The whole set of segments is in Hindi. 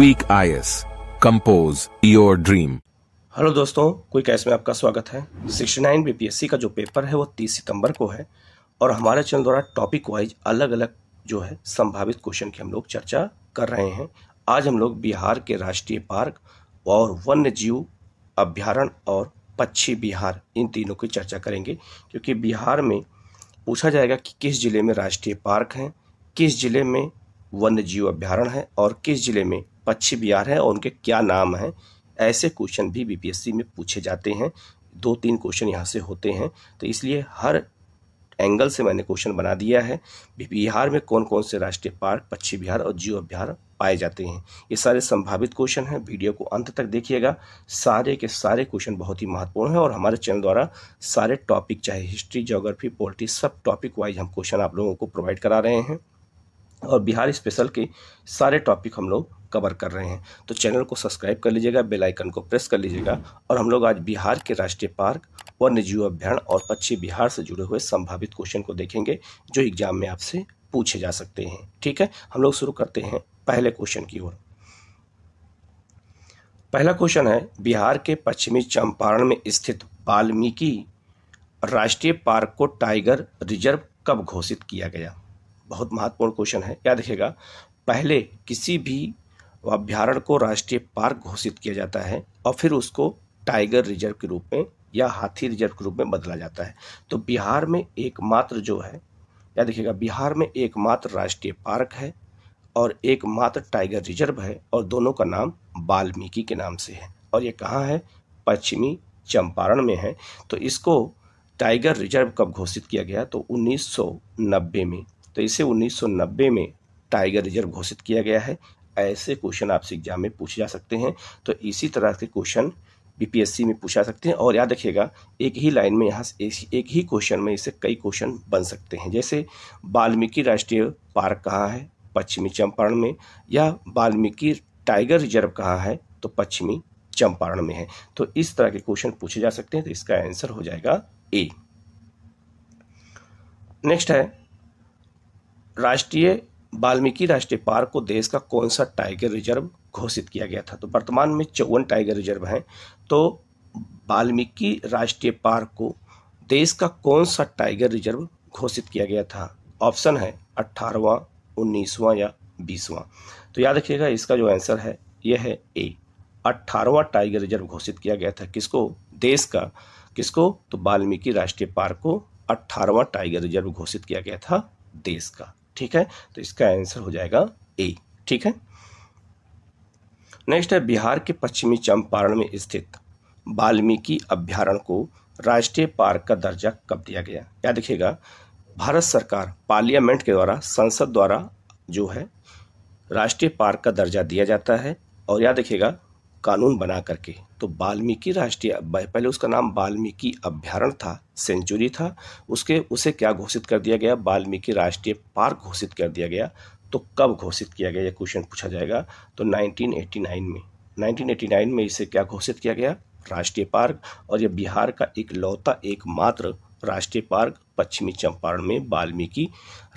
quick IAS compose your dream hello दोस्तों क्विक आईएस में आपका स्वागत है 69 बीपीएससी का जो पेपर है वो 30 सितंबर को है और हमारे चैनल द्वारा टॉपिक वाइज अलग अलग जो है संभावित क्वेश्चन की हम लोग चर्चा कर रहे हैं आज हम लोग बिहार के राष्ट्रीय पार्क और वन्य जीव अभ्यारण और पक्षी बिहार इन तीनों की चर्चा करेंगे क्योंकि बिहार में पूछा जाएगा कि किस जिले में राष्ट्रीय पार्क हैं किस जिले में वन्य जीव अभ्यारण है और किस जिले में पक्षी बिहार है और उनके क्या नाम हैं ऐसे क्वेश्चन भी बीपीएससी में पूछे जाते हैं दो तीन क्वेश्चन यहाँ से होते हैं तो इसलिए हर एंगल से मैंने क्वेश्चन बना दिया है बिहार में कौन कौन से राष्ट्रीय पार्क पक्षी बिहार और जीव बिहार पाए जाते हैं ये सारे संभावित क्वेश्चन हैं वीडियो को अंत तक देखिएगा सारे के सारे क्वेश्चन बहुत ही महत्वपूर्ण हैं और हमारे चैनल द्वारा सारे टॉपिक चाहे हिस्ट्री जोग्राफी पोल्ट्री सब टॉपिक वाइज हम क्वेश्चन आप लोगों को प्रोवाइड करा रहे हैं और बिहार स्पेशल के सारे टॉपिक हम लोग कवर कर रहे हैं तो चैनल को सब्सक्राइब कर लीजिएगा बेल आइकन को प्रेस कर लीजिएगा और हम लोग आज बिहार के राष्ट्रीय पार्क वन्य जीव अभ्यारण्य और पश्चिम बिहार से जुड़े हुए संभावित क्वेश्चन को देखेंगे जो एग्जाम में आपसे पूछे जा सकते हैं ठीक है हम लोग शुरू करते हैं पहले क्वेश्चन की ओर पहला क्वेश्चन है बिहार के पश्चिमी चंपारण में स्थित वाल्मीकि राष्ट्रीय पार्क को टाइगर रिजर्व कब घोषित किया गया बहुत महत्वपूर्ण क्वेश्चन है याद रखिएगा पहले किसी भी व अभ्यारण को राष्ट्रीय पार्क घोषित किया जाता है और फिर उसको टाइगर रिजर्व के रूप में या हाथी रिजर्व के रूप में बदला जाता है तो बिहार में एकमात्र जो है या देखिएगा बिहार में एकमात्र राष्ट्रीय पार्क है और एकमात्र टाइगर रिजर्व है और दोनों का नाम वाल्मीकि के नाम से है और ये कहाँ है पश्चिमी चंपारण में है तो इसको टाइगर रिजर्व कब घोषित किया गया तो 1990 में तो इसे 1990 में टाइगर रिजर्व घोषित किया गया है ऐसे क्वेश्चन आपसे एग्जाम में पूछे जा सकते हैं तो इसी तरह के क्वेश्चन बीपीएससी में पूछा सकते हैं और याद रखिएगा एक ही लाइन में यहाँ से एक ही क्वेश्चन में इससे कई क्वेश्चन बन सकते हैं जैसे वाल्मीकि राष्ट्रीय पार्क कहाँ है पश्चिमी चंपारण में या वाल्मीकि टाइगर रिजर्व कहाँ है तो पश्चिमी चंपारण में है तो इस तरह के क्वेश्चन पूछे जा सकते हैं तो इसका आंसर हो जाएगा ए नेक्स्ट है राष्ट्रीय वाल्मीकि राष्ट्रीय पार्क को देश का कौन सा टाइगर रिजर्व घोषित किया गया था तो वर्तमान में चौवन टाइगर रिजर्व हैं तो वाल्मीकि राष्ट्रीय पार्क को देश का कौन सा टाइगर रिजर्व घोषित किया गया था ऑप्शन है अट्ठारहवां उन्नीसवां या बीसवां तो याद रखिएगा इसका जो आंसर है यह है ए अट्ठारहवां टाइगर रिजर्व घोषित किया गया था किसको देश का किसको तो वाल्मीकि राष्ट्रीय पार्क को अट्ठारहवां टाइगर रिजर्व घोषित किया गया था देश का ठीक है तो इसका आंसर हो जाएगा ए ठीक है नेक्स्ट है बिहार के पश्चिमी चंपारण में स्थित वाल्मीकि अभ्यारण को राष्ट्रीय पार्क का दर्जा कब दिया गया या देखिएगा भारत सरकार पार्लियामेंट के द्वारा संसद द्वारा जो है राष्ट्रीय पार्क का दर्जा दिया जाता है और याद रखिएगा कानून बना करके तो बाल्मीकि राष्ट्रीय पहले उसका नाम बाल्मीकि अभ्यारण था सेंचुरी था उसके उसे क्या घोषित कर दिया गया बाल्मीकि राष्ट्रीय पार्क घोषित कर दिया गया तो कब घोषित किया गया यह क्वेश्चन पूछा जाएगा तो 1989 में 1989 में इसे क्या घोषित किया गया राष्ट्रीय पार्क और यह बिहार का एक लौता एकमात्र राष्ट्रीय पार्क पश्चिमी चंपारण में वाल्मीकि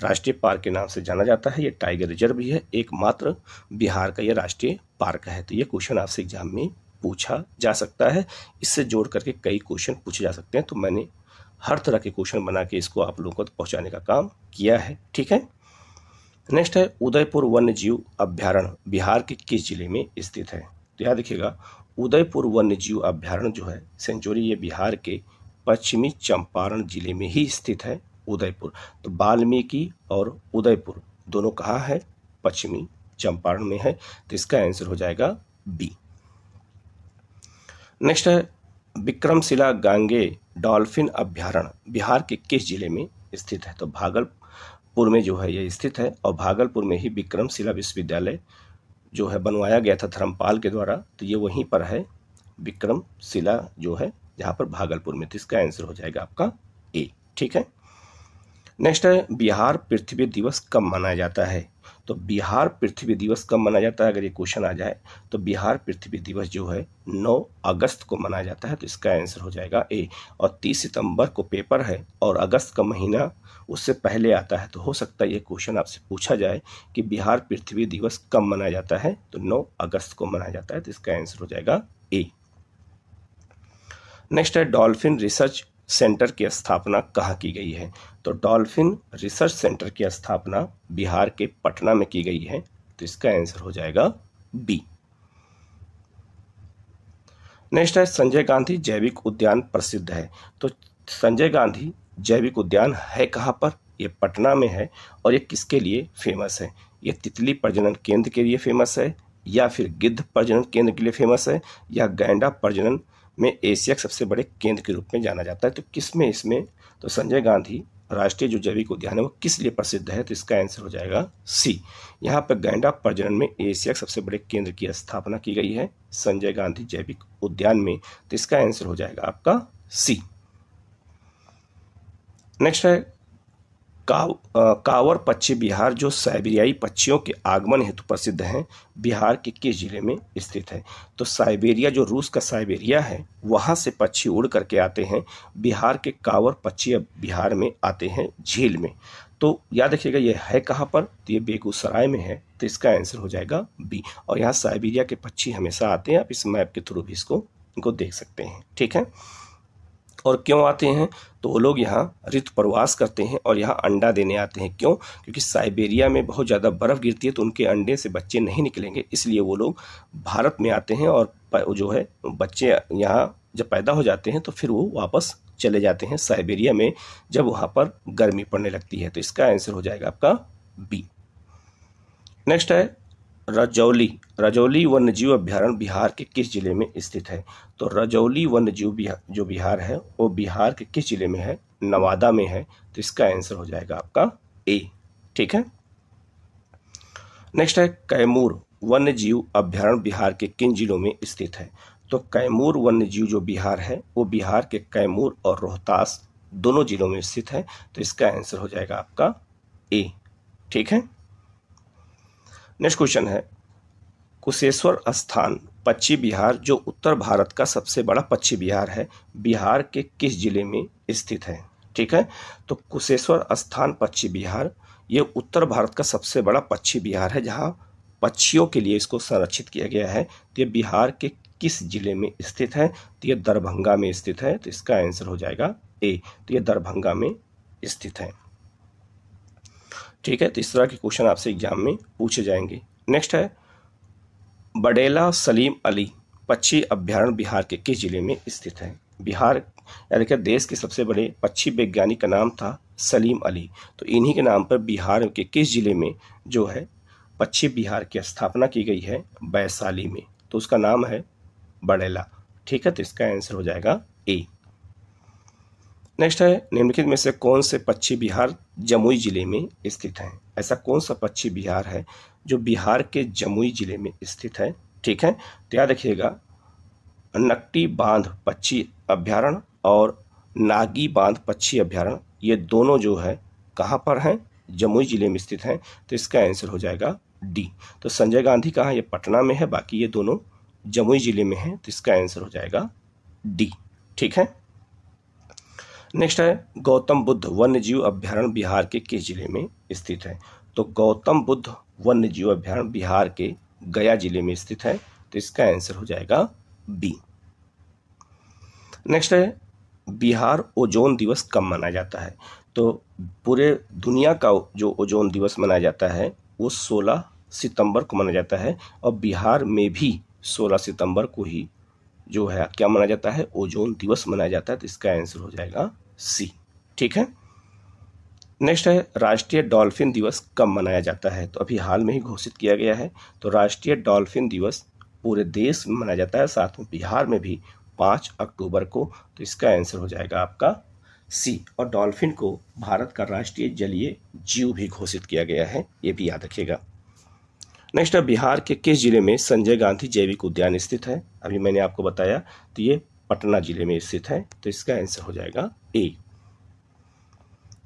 राष्ट्रीय पार्क के नाम से जाना जाता है ये टाइगर रिजर्व भी है एकमात्र बिहार का यह राष्ट्रीय पार्क है तो ये क्वेश्चन आपसे एग्जाम में पूछा जा सकता है इससे जोड़ करके कई क्वेश्चन पूछे जा सकते हैं तो मैंने हर तरह के क्वेश्चन बना के इसको आप लोगों को पहुंचाने का काम किया है ठीक है नेक्स्ट है उदयपुर वन्य जीव अभ्यारण बिहार के किस जिले में स्थित है तो याद रखिएगा उदयपुर वन्य जीव अभ्यारण जो है सेंचुरी ये बिहार के पश्चिमी चंपारण जिले में ही स्थित है उदयपुर तो वाल्मीकि और उदयपुर दोनों कहाँ है पश्चिमी चंपारण में है तो इसका आंसर हो जाएगा बी नेक्स्ट है विक्रमशिला गांगे डॉल्फिन अभ्यारण्य बिहार के किस जिले में स्थित है तो भागलपुर में जो है ये स्थित है और भागलपुर में ही विक्रमशिला विश्वविद्यालय जो है बनवाया गया था धर्मपाल के द्वारा तो ये वहीं पर है विक्रमशिला जो है यहाँ पर भागलपुर में तो इसका आंसर हो जाएगा आपका ए ठीक है नेक्स्ट है बिहार पृथ्वी दिवस कब मनाया जाता है तो बिहार पृथ्वी दिवस कब मनाया जाता है अगर ये क्वेश्चन आ जाए तो बिहार पृथ्वी दिवस जो है 9 अगस्त को मनाया जाता है तो इसका आंसर हो जाएगा ए और 30 सितंबर को पेपर है और अगस्त का महीना उससे पहले आता है तो हो सकता है ये क्वेश्चन आपसे पूछा जाए कि बिहार पृथ्वी दिवस कब मनाया जाता है तो नौ अगस्त को मनाया जाता है तो इसका आंसर हो जाएगा ए नेक्स्ट है डॉल्फिन रिसर्च सेंटर की स्थापना कहाँ की गई है तो डॉल्फिन रिसर्च सेंटर की स्थापना बिहार के पटना में की गई है तो इसका आंसर हो जाएगा बी नेक्स्ट है संजय गांधी जैविक उद्यान प्रसिद्ध है तो संजय गांधी जैविक उद्यान है कहाँ पर यह पटना में है और ये किसके लिए फेमस है ये तितली प्रजनन केंद्र के लिए फेमस है या फिर गिद्ध प्रजनन केंद्र के लिए फेमस है या गैंडा प्रजनन में एशिया के सबसे बड़े केंद्र के रूप में जाना जाता है तो किस में इसमें तो संजय गांधी राष्ट्रीय जो जैविक उद्यान है वो किस लिए प्रसिद्ध है तो इसका आंसर हो जाएगा सी यहाँ पर गैंडा प्रजनन में एशिया के सबसे बड़े केंद्र की स्थापना की गई है संजय गांधी जैविक उद्यान में तो इसका आंसर हो जाएगा आपका सी नेक्स्ट है काव कांवर पक्षी बिहार जो साइबेरियाई पक्षियों के आगमन हेतु प्रसिद्ध हैं बिहार के किस जिले में स्थित है तो साइबेरिया जो रूस का साइबेरिया है वहाँ से पक्षी उड़ करके आते हैं बिहार के कांवर पक्षी बिहार में आते हैं झील में तो याद रखिएगा ये है कहाँ पर तो ये बेगूसराय में है तो इसका आंसर हो जाएगा बी और यहाँ साइबेरिया के पक्षी हमेशा आते हैं आप इस मैप के थ्रू भी इसको इनको देख सकते हैं ठीक है और क्यों आते हैं तो वो लोग यहाँ ऋतु प्रवास करते हैं और यहाँ अंडा देने आते हैं क्यों क्योंकि साइबेरिया में बहुत ज़्यादा बर्फ़ गिरती है तो उनके अंडे से बच्चे नहीं निकलेंगे इसलिए वो लोग भारत में आते हैं और जो है बच्चे यहाँ जब पैदा हो जाते हैं तो फिर वो वापस चले जाते हैं साइबेरिया में जब वहाँ पर गर्मी पड़ने लगती है तो इसका आंसर हो जाएगा आपका बी नेक्स्ट है रजौली रजौली वन्यजीव अभ्यारण्य बिहार के किस जिले में स्थित है तो रजौली वन्यजीव बिहार जो बिहार है वो बिहार के किस जिले में है नवादा में है तो इसका आंसर हो जाएगा आपका ए ठीक है नेक्स्ट है कैमूर वन्यजीव अभ्यारण्य बिहार के किन जिलों में स्थित है तो कैमूर वन्यजीव जो बिहार है वो बिहार के कैमूर और रोहतास दोनों जिलों में स्थित है तो इसका आंसर हो जाएगा आपका ए ठीक है नेक्स्ट क्वेश्चन है कुशेश्वर स्थान पश्चिम बिहार जो उत्तर भारत का सबसे बड़ा पश्चिम बिहार है बिहार के किस जिले में स्थित है ठीक है तो कुशेश्वर स्थान पश्चिम बिहार ये उत्तर भारत का सबसे बड़ा पक्षी बिहार है जहाँ पक्षियों के लिए इसको संरक्षित किया गया है तो ये बिहार के किस जिले में स्थित है तो ये दरभंगा में स्थित है तो इसका आंसर हो जाएगा ए तो ये दरभंगा में स्थित है ठीक है तो इस तरह के क्वेश्चन आपसे एग्जाम में पूछे जाएंगे नेक्स्ट है बडेला सलीम अली पक्षी अभ्यारण बिहार के किस जिले में स्थित है बिहार यानी कि देश के सबसे बड़े पक्षी वैज्ञानिक का नाम था सलीम अली तो इन्हीं के नाम पर बिहार के किस जिले में जो है पक्षी बिहार की स्थापना की गई है वैशाली में तो उसका नाम है बड़ेला ठीक है तो इसका आंसर हो जाएगा ए नेक्स्ट है निम्नलिखित में से कौन से पक्षी बिहार जमुई जिले में स्थित हैं ऐसा कौन सा पक्षी बिहार है जो बिहार के जमुई जिले में स्थित है ठीक है तो याद रखिएगा नकटी बांध पक्षी अभ्यारण और नागी बांध पक्षी अभ्यारण ये दोनों जो है कहाँ पर हैं जमुई जिले में स्थित हैं तो इसका आंसर हो जाएगा डी तो संजय गांधी कहाँ ये पटना में है बाकी ये दोनों जमुई जिले में हैं तो इसका आंसर हो जाएगा डी ठीक है नेक्स्ट है गौतम बुद्ध वन्य जीव अभ्यारण्य बिहार के किस जिले में स्थित है तो गौतम बुद्ध वन्य जीव अभ्यारण्य बिहार के गया जिले में स्थित है तो इसका आंसर हो जाएगा बी नेक्स्ट है बिहार ओजोन दिवस कब मनाया जाता है तो पूरे दुनिया का जो ओजोन दिवस मनाया जाता है वो 16 सितंबर को मनाया जाता है और बिहार में भी 16 सितंबर को ही जो है क्या मनाया जाता है ओजोन दिवस मनाया जाता है तो इसका आंसर हो जाएगा सी ठीक है नेक्स्ट है राष्ट्रीय डॉल्फिन दिवस कब मनाया जाता है तो अभी हाल में ही घोषित किया गया है तो राष्ट्रीय डॉल्फिन दिवस पूरे देश में मनाया जाता है साथ में बिहार में भी पाँच अक्टूबर को तो इसका आंसर हो जाएगा आपका सी और डॉल्फिन को भारत का राष्ट्रीय जलीय जीव भी घोषित किया गया है ये भी याद रखिएगा नेक्स्ट है बिहार के किस जिले में संजय गांधी जैविक उद्यान स्थित है अभी मैंने आपको बताया तो ये पटना जिले में स्थित है तो इसका आंसर हो जाएगा ए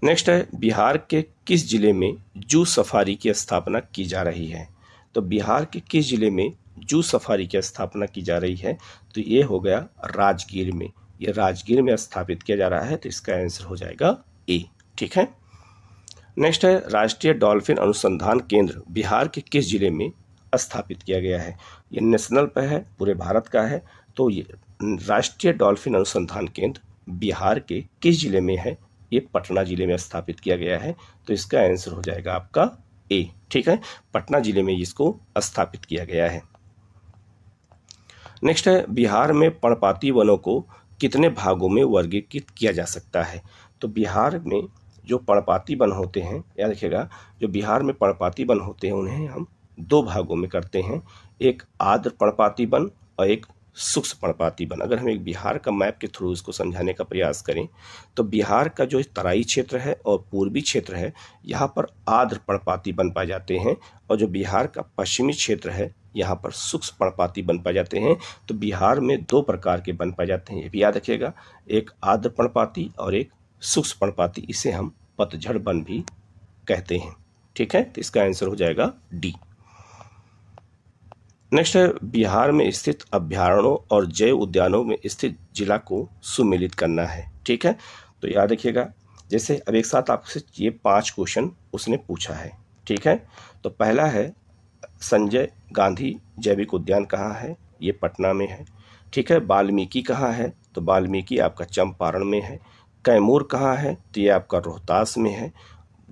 नेक्स्ट है बिहार के किस जिले में जू सफारी की स्थापना की जा रही है तो बिहार के किस जिले में जू सफारी की स्थापना की जा रही है तो ये हो गया राजगीर में ये राजगीर में स्थापित किया जा रहा है तो इसका आंसर हो जाएगा ए ठीक है नेक्स्ट है राष्ट्रीय डॉल्फिन अनुसंधान केंद्र बिहार के किस जिले में स्थापित किया गया है ये नेशनल पर है पूरे भारत का है तो ये राष्ट्रीय डॉल्फिन अनुसंधान केंद्र बिहार के किस जिले में है ये पटना जिले में स्थापित किया गया है तो इसका आंसर हो जाएगा आपका ए ठीक है पटना जिले में इसको स्थापित किया गया है नेक्स्ट है बिहार में पर्णपाती वनों को कितने भागों में वर्गीकृत किया जा सकता है तो बिहार में जो पर्णपाती वन होते हैं याद रखिएगा जो बिहार में पर्णपाती वन होते हैं उन्हें हम दो भागों में करते हैं एक आद्र पर्णपाती वन और एक सूक्ष्म पर्णपाती वन अगर हम एक बिहार का मैप के थ्रू इसको समझाने का प्रयास करें तो बिहार का जो तराई क्षेत्र है और पूर्वी क्षेत्र है यहाँ पर आर्द्र पर्णपाती वन पाए जाते हैं और जो बिहार का पश्चिमी क्षेत्र है यहाँ पर सूक्ष्म पर्णपाती वन पाए जाते हैं तो बिहार में दो प्रकार के वन पाए जाते हैं ये भी याद रखिएगा एक आर्द्र पर्णपाती और एक सूक्ष्म पर्णपाती इसे हम पतझड़ वन भी कहते हैं ठीक है तो इसका आंसर हो जाएगा डी नेक्स्ट है बिहार में स्थित अभ्यारणों और जैव उद्यानों में स्थित जिला को सुमिलित करना है ठीक है तो याद रखिएगा जैसे अब एक साथ आपसे ये पांच क्वेश्चन उसने पूछा है ठीक है तो पहला है संजय गांधी जैविक उद्यान कहाँ है ये पटना में है ठीक है वाल्मीकि कहाँ है तो वाल्मीकि आपका चंपारण में है कैमूर कहाँ है तो ये आपका रोहतास में है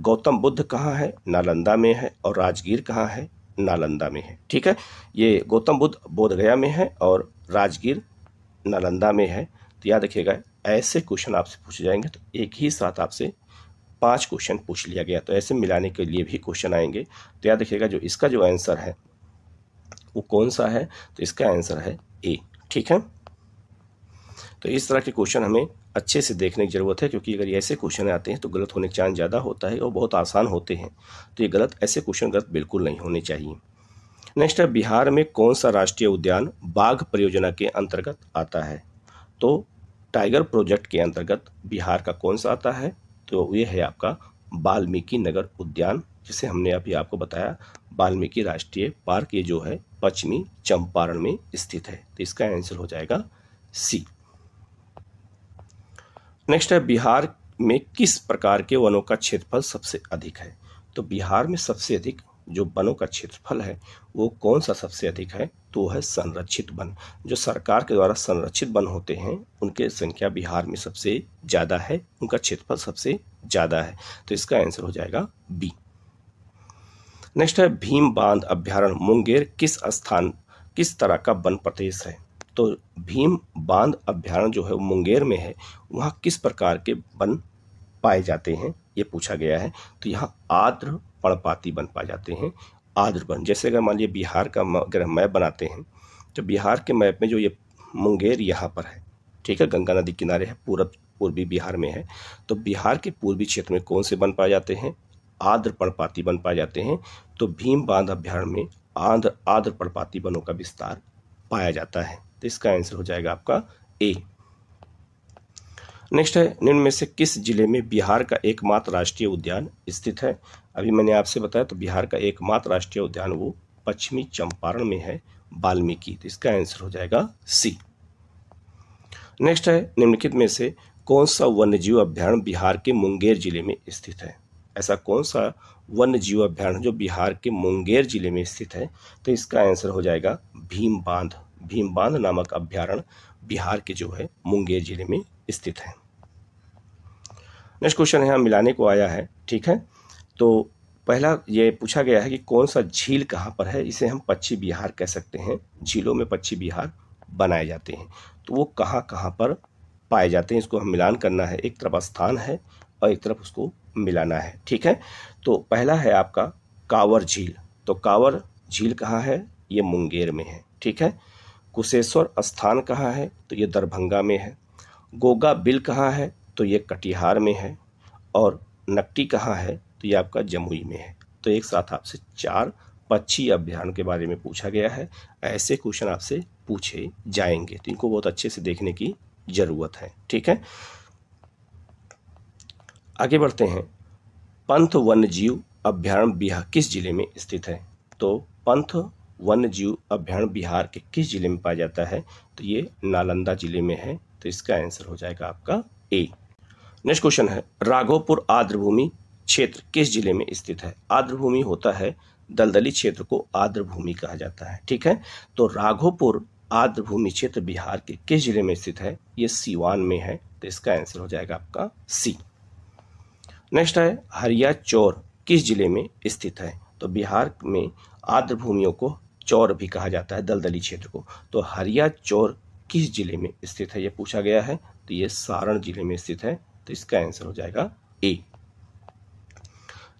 गौतम बुद्ध कहाँ है नालंदा में है और राजगीर कहाँ है नालंदा में है ठीक है ये गौतम बुद्ध बोधगया में है और राजगीर नालंदा में है तो याद रखिएगा ऐसे क्वेश्चन आपसे पूछे जाएंगे तो एक ही साथ आपसे पांच क्वेश्चन पूछ लिया गया तो ऐसे मिलाने के लिए भी क्वेश्चन आएंगे तो याद रखिएगा जो इसका जो आंसर है वो कौन सा है तो इसका आंसर है ए ठीक है तो इस तरह के क्वेश्चन हमें अच्छे से देखने की ज़रूरत है क्योंकि अगर ऐसे क्वेश्चन आते हैं तो गलत होने का चांस ज़्यादा होता है और बहुत आसान होते हैं तो ये गलत ऐसे क्वेश्चन गलत बिल्कुल नहीं होने चाहिए नेक्स्ट है बिहार में कौन सा राष्ट्रीय उद्यान बाघ परियोजना के अंतर्गत आता है तो टाइगर प्रोजेक्ट के अंतर्गत बिहार का कौन सा आता है तो ये है आपका वाल्मीकि नगर उद्यान जिसे हमने अभी आपको बताया वाल्मीकि राष्ट्रीय पार्क ये जो है पश्चिमी चंपारण में स्थित है तो इसका आंसर हो जाएगा सी नेक्स्ट है बिहार में किस प्रकार के वनों का क्षेत्रफल सबसे अधिक है तो बिहार में सबसे अधिक जो वनों का क्षेत्रफल है वो कौन सा सबसे अधिक है तो है संरक्षित वन जो सरकार के द्वारा संरक्षित वन होते हैं उनके संख्या बिहार में सबसे ज़्यादा है उनका क्षेत्रफल सबसे ज़्यादा है तो इसका आंसर हो जाएगा बी नेक्स्ट है भीम बांध अभ्यारण्य मुंगेर किस स्थान किस तरह का वन प्रदेश है तो भीम बांध अभ्यारण जो है वो मुंगेर में है वहाँ किस प्रकार के वन पाए जाते हैं ये पूछा गया है तो यहाँ आर्द्र पर्णपाती वन पाए जाते हैं आर्द्र वन जैसे अगर मान लीजिए बिहार का अगर मैप बनाते हैं तो बिहार के मैप में जो ये मुंगेर यहाँ पर है ठीक है गंगा नदी किनारे है पूरब पूर्वी बिहार में है तो बिहार के पूर्वी क्षेत्र में कौन से वन पाए जाते हैं आर्द्र पर्णपाती वन पाए जाते हैं तो भीम बांध अभ्यारण में आंध्र आर्द्र पर्णपाती वनों का विस्तार पाया जाता है तो इसका आंसर हो जाएगा आपका ए नेक्स्ट है निम्न में से किस जिले में बिहार का एकमात्र राष्ट्रीय उद्यान स्थित है अभी मैंने आपसे बताया तो बिहार का एकमात्र राष्ट्रीय उद्यान वो पश्चिमी चंपारण में है वाल्मीकि तो इसका आंसर हो जाएगा सी नेक्स्ट है निम्नलिखित में से कौन सा वन्यजीव अभ्यारण्य बिहार के मुंगेर जिले में स्थित है ऐसा कौन सा वन्य जीव अभ्यारण्य जो बिहार के मुंगेर जिले में स्थित है तो इसका आंसर हो जाएगा भीम बांध भीम बांध नामक अभ्यारण्य बिहार के जो है मुंगेर जिले में स्थित है नेक्स्ट क्वेश्चन यहाँ मिलाने को आया है ठीक है तो पहला ये पूछा गया है कि कौन सा झील कहाँ पर है इसे हम पक्षी बिहार कह सकते हैं झीलों में पक्षी बिहार बनाए जाते हैं तो वो कहाँ कहाँ पर पाए जाते हैं इसको हम मिलान करना है एक तरफ स्थान है और एक तरफ उसको मिलाना है ठीक है तो पहला है आपका कावर झील तो कावर झील कहाँ है ये मुंगेर में है ठीक है कुशेश्वर स्थान कहाँ है तो ये दरभंगा में है गोगा बिल कहाँ है तो ये कटिहार में है और नकटी कहाँ है तो ये आपका जमुई में है तो एक साथ आपसे चार पक्षी अभ्यारण के बारे में पूछा गया है ऐसे क्वेश्चन आपसे पूछे जाएंगे तो इनको बहुत अच्छे से देखने की ज़रूरत है ठीक है आगे बढ़ते हैं पंथ वन्य जीव अभ्यारण बिहार किस जिले में स्थित है तो पंथ वन्य जीव अभ्यारण बिहार के किस जिले में पाया जाता है तो ये नालंदा जिले में है तो इसका आंसर हो जाएगा आपका ए नेक्स्ट क्वेश्चन है राघोपुर आर्द्रभूमि क्षेत्र किस जिले में स्थित है आर्द्रभूमि होता है दलदली क्षेत्र को आर्द्रभूमि कहा जाता है ठीक है तो राघोपुर आर्द्रभूमि क्षेत्र बिहार के किस जिले में स्थित है ये सीवान में है तो इसका आंसर हो जाएगा आपका सी नेक्स्ट है हरिया चौर किस जिले में स्थित है तो बिहार में आर्द्र भूमियों को चौर भी कहा जाता है दलदली क्षेत्र को तो हरिया चौर किस जिले में स्थित है ये पूछा गया है तो ये सारण जिले में स्थित है तो इसका आंसर हो जाएगा ए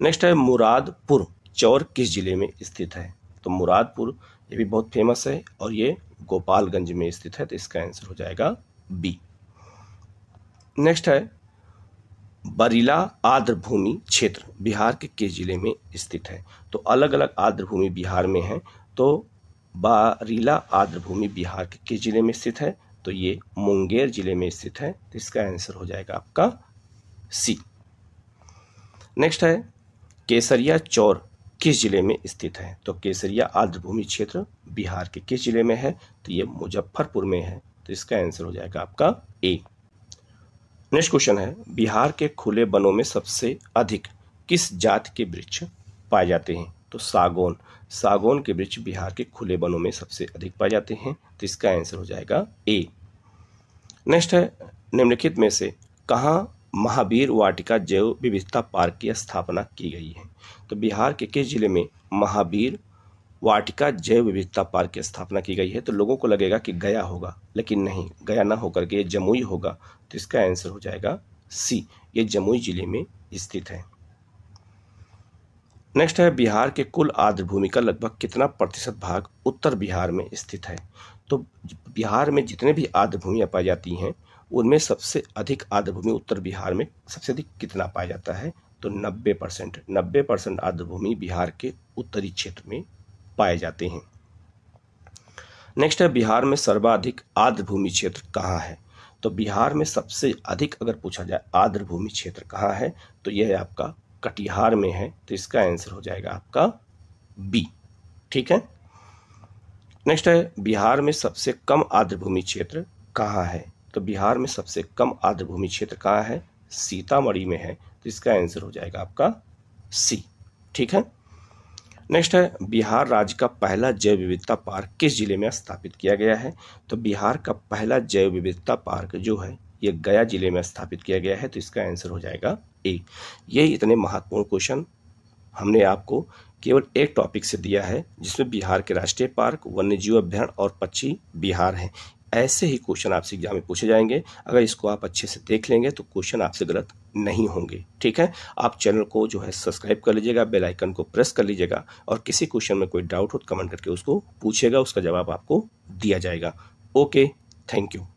नेक्स्ट है मुरादपुर चौर किस जिले में स्थित है तो मुरादपुर ये भी बहुत फेमस है और ये गोपालगंज में स्थित है तो इसका आंसर हो जाएगा बी नेक्स्ट है बरीला आर्द्रभूमि क्षेत्र बिहार के किस जिले में स्थित है तो अलग अलग आर्द्रभूमि बिहार में है तो बारीला आर्द्रभूमि बिहार के किस जिले में स्थित है तो ये मुंगेर जिले में स्थित है तो इसका आंसर हो जाएगा आपका सी नेक्स्ट है केसरिया चौर किस जिले में स्थित है तो केसरिया आर्द्रभूमि क्षेत्र बिहार के किस जिले में है तो ये मुजफ्फरपुर में है तो इसका आंसर हो जाएगा आपका ए नेक्स्ट क्वेश्चन है बिहार के खुले वनों में सबसे अधिक किस जात के वृक्ष पाए जाते हैं तो सागौन सागौन के वृक्ष बिहार के खुले वनों में सबसे अधिक पाए जाते हैं तो इसका आंसर हो जाएगा ए नेक्स्ट है निम्नलिखित में से कहाँ महावीर वाटिका जैव विविधता पार्क की स्थापना की गई है तो बिहार के किस जिले में महावीर वाटिका जैव विविधता पार्क की स्थापना की गई है तो लोगों को लगेगा कि गया होगा लेकिन नहीं गया ना होकर के ये जमुई होगा तो इसका आंसर हो जाएगा सी ये जमुई जिले में स्थित है नेक्स्ट है बिहार के कुल आर्द्र भूमि का लगभग कितना प्रतिशत भाग उत्तर बिहार में स्थित है तो बिहार में जितने भी आर्द्र भूमियाँ पाई जाती हैं उनमें सबसे अधिक आर्द्र भूमि उत्तर बिहार में सबसे अधिक कितना पाया जाता है तो 90 परसेंट नब्बे परसेंट आर्द्र भूमि बिहार के उत्तरी क्षेत्र में पाए जाते हैं नेक्स्ट है बिहार में सर्वाधिक आर्द्र भूमि क्षेत्र कहाँ है तो बिहार में सबसे अधिक अगर पूछा जाए आर्द्र भूमि क्षेत्र कहाँ है तो यह आपका कटिहार में है तो इसका आंसर हो जाएगा आपका बी ठीक है नेक्स्ट है बिहार में सबसे कम आर्द्र भूमि क्षेत्र कहाँ है तो बिहार में सबसे कम आर्द्र भूमि क्षेत्र कहाँ है सीतामढ़ी में है तो इसका आंसर हो जाएगा आपका सी ठीक है नेक्स्ट है बिहार राज्य का पहला जैव विविधता पार्क किस जिले में स्थापित किया गया है तो बिहार का पहला जैव विविधता पार्क जो है ये गया जिले में स्थापित किया गया है तो इसका आंसर हो जाएगा ए यही इतने महत्वपूर्ण क्वेश्चन हमने आपको केवल एक टॉपिक से दिया है जिसमें बिहार के राष्ट्रीय पार्क वन्यजीव अभ्यारण और पक्षी बिहार हैं ऐसे ही क्वेश्चन आपसे एग्जाम में पूछे जाएंगे अगर इसको आप अच्छे से देख लेंगे तो क्वेश्चन आपसे गलत नहीं होंगे ठीक है आप चैनल को जो है सब्सक्राइब कर लीजिएगा बेल आइकन को प्रेस कर लीजिएगा और किसी क्वेश्चन में कोई डाउट हो तो कमेंट करके उसको पूछेगा उसका जवाब आपको दिया जाएगा ओके थैंक यू